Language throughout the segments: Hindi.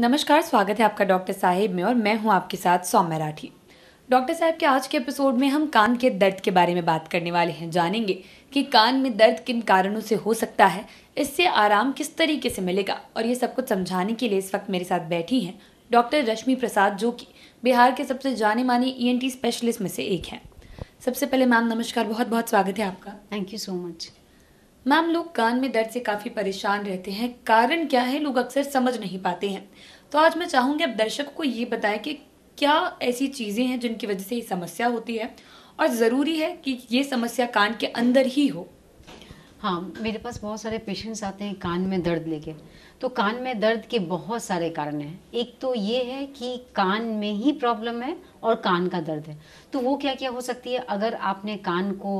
नमस्कार स्वागत है आपका डॉक्टर साहिब में और मैं हूं आपके साथ सौम्य राठी डॉक्टर साहब के आज के एपिसोड में हम कान के दर्द के बारे में बात करने वाले हैं जानेंगे कि कान में दर्द किन कारणों से हो सकता है इससे आराम किस तरीके से मिलेगा और ये सब कुछ समझाने के लिए इस वक्त मेरे साथ बैठी हैं डॉक्टर रश्मि प्रसाद जो कि बिहार के सबसे जाने माने ई e स्पेशलिस्ट में से एक हैं सबसे पहले मैम नमस्कार बहुत बहुत स्वागत है आपका thank you so much ma'am लोग कान में दर्द से काफ़ी परेशान रहते हैं कारण क्या है लोग अक्सर समझ नहीं पाते हैं तो आज मैं चाहूँगी आप दर्शक को ये बताएं कि क्या ऐसी चीज़ें हैं जिनकी वजह से ये समस्या होती है और ज़रूरी है कि ये समस्या कान के अंदर ही हो हाँ मेरे पास बहुत सारे पेशेंट्स आते हैं कान में दर्द लेके तो कान में दर्द के बहुत सारे कारण हैं एक तो ये है कि कान में ही प्रॉब्लम है और कान का दर्द है तो वो क्या क्या हो सकती है अगर आपने कान को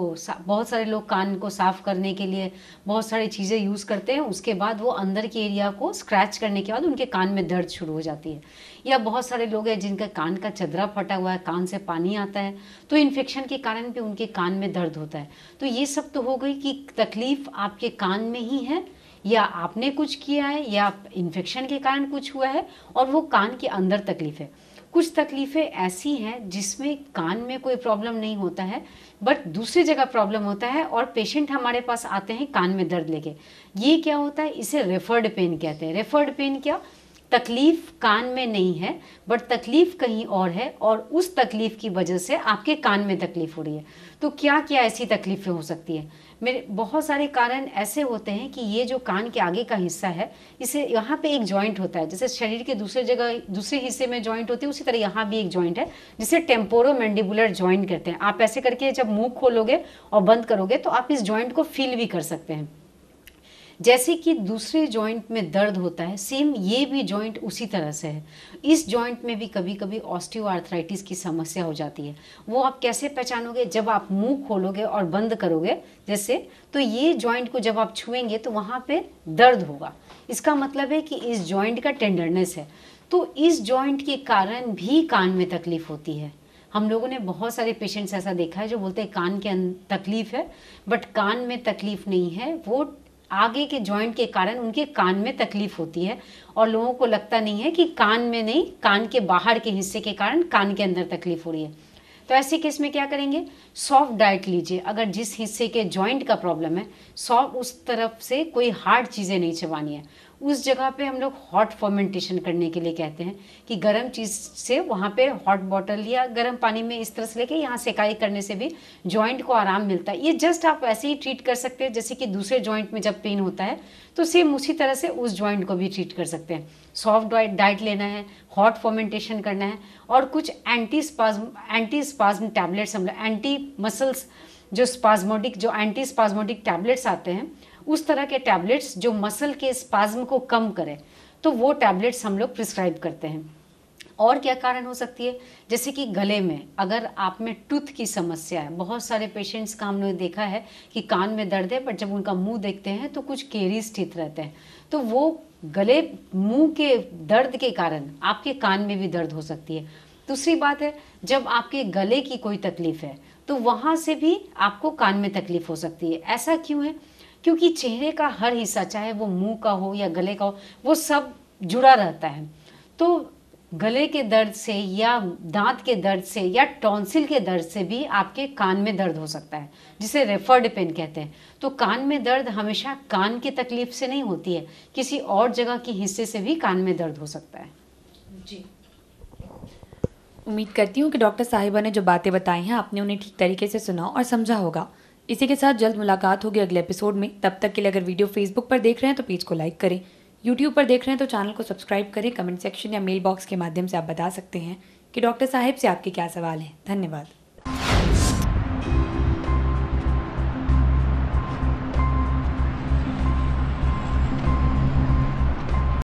बहुत सारे लोग कान को साफ़ करने के लिए बहुत सारी चीज़ें यूज़ करते हैं उसके बाद वो अंदर के एरिया को स्क्रैच करने के बाद उनके कान में दर्द शुरू हो जाती है या बहुत सारे लोग हैं जिनका कान का चदरा फटा हुआ है कान से पानी आता है तो इन्फेक्शन के कारण भी उनके कान में दर्द होता है तो ये सब तो हो गई कि तकलीफ़ आपके कान में ही है या आपने कुछ किया है या इन्फेक्शन के कारण कुछ हुआ है और वो कान के अंदर तकलीफ़ है कुछ तकलीफ़ें ऐसी हैं जिसमें कान में कोई प्रॉब्लम नहीं होता है बट दूसरी जगह प्रॉब्लम होता है और पेशेंट हमारे पास आते हैं कान में दर्द लेके ये क्या होता है इसे रेफर्ड पेन कहते हैं रेफर्ड पेन क्या तकलीफ़ कान में नहीं है बट तकलीफ़ कहीं और है और उस तकलीफ़ की वजह से आपके कान में तकलीफ़ हो रही है तो क्या क्या ऐसी तकलीफ़ें हो सकती है मेरे बहुत सारे कारण ऐसे होते हैं कि ये जो कान के आगे का हिस्सा है इसे यहाँ पे एक जॉइंट होता है जैसे शरीर के दूसरे जगह दूसरे हिस्से में जॉइंट होती है उसी तरह यहाँ भी एक जॉइंट है जिसे टेम्पोरो मैंडिबुलर जॉइंट करते हैं आप ऐसे करके जब मुँह खोलोगे और बंद करोगे तो आप इस जॉइंट को फील भी कर सकते हैं जैसे कि दूसरे जॉइंट में दर्द होता है सेम ये भी जॉइंट उसी तरह से है इस जॉइंट में भी कभी कभी ऑस्टियोआर्थराइटिस की समस्या हो जाती है वो आप कैसे पहचानोगे जब आप मुंह खोलोगे और बंद करोगे जैसे तो ये जॉइंट को जब आप छुएंगे तो वहाँ पे दर्द होगा इसका मतलब है कि इस जॉइंट का टेंडरनेस है तो इस जॉइंट के कारण भी कान में तकलीफ होती है हम लोगों ने बहुत सारे पेशेंट्स ऐसा देखा है जो बोलते हैं कान के अं-, तकलीफ है बट कान में तकलीफ नहीं है वो आगे के जॉइंट के कारण उनके कान में तकलीफ होती है और लोगों को लगता नहीं है कि कान में नहीं कान के बाहर के हिस्से के कारण कान के अंदर तकलीफ हो रही है तो ऐसे केस में क्या करेंगे सॉफ्ट डाइट लीजिए अगर जिस हिस्से के जॉइंट का प्रॉब्लम है सॉफ्ट उस तरफ से कोई हार्ड चीज़ें नहीं चबानी है उस जगह पे हम लोग हॉट फर्मेंटेशन करने के लिए कहते हैं कि गर्म चीज़ से वहाँ पे हॉट बॉटल या गर्म पानी में इस तरह से लेके यहाँ सेकाई करने से भी जॉइंट को आराम मिलता है ये जस्ट आप ऐसे ही ट्रीट कर सकते हैं जैसे कि दूसरे जॉइंट में जब पेन होता है तो सेम उसी तरह से उस जॉइंट को भी ट्रीट कर सकते हैं सॉफ्ट डाइट लेना है हॉट फर्मेंटेशन करना है और कुछ anti spasm anti spasm tablets हम लोग एंटी मसल्स जो स्पाजमोटिक जो एंटी स्पाजमोटिक टैबलेट्स आते हैं उस तरह के टैबलेट्स जो मसल के स्पाज्म को कम करें तो वो टैबलेट्स हम लोग प्रिस्क्राइब करते हैं और क्या कारण हो सकती है जैसे कि गले में अगर आप में टूथ की समस्या है बहुत सारे पेशेंट्स का हमने देखा है कि कान में दर्द है बट जब उनका मुंह देखते हैं तो कुछ केरी स्थित रहते हैं तो वो गले मुंह के दर्द के कारण आपके कान में भी दर्द हो सकती है दूसरी बात है जब आपके गले की कोई तकलीफ है तो वहाँ से भी आपको कान में तकलीफ हो सकती है ऐसा क्यों है क्योंकि चेहरे का हर हिस्सा चाहे वो मुंह का हो या गले का हो वो सब जुड़ा रहता है तो गले के दर्द से या दांत के दर्द से या टॉन्सिल के दर्द से भी आपके कान में दर्द हो सकता है जिसे रेफर्ड पेन कहते हैं तो कान में दर्द हमेशा कान की तकलीफ से नहीं होती है किसी और जगह के हिस्से से भी कान में दर्द हो सकता है जी उम्मीद करती हूँ कि डॉक्टर साहिबा ने जो बातें बताई हैं आपने उन्हें ठीक तरीके से सुना और समझा होगा इसी के साथ जल्द मुलाकात होगी अगले एपिसोड में तब तक के लिए अगर वीडियो फेसबुक पर देख रहे हैं तो पेज को लाइक करें यूट्यूब पर देख रहे हैं तो चैनल को सब्सक्राइब करें कमेंट सेक्शन या मेल बॉक्स के माध्यम से आप बता सकते हैं कि डॉक्टर साहब से आपके क्या सवाल हैं धन्यवाद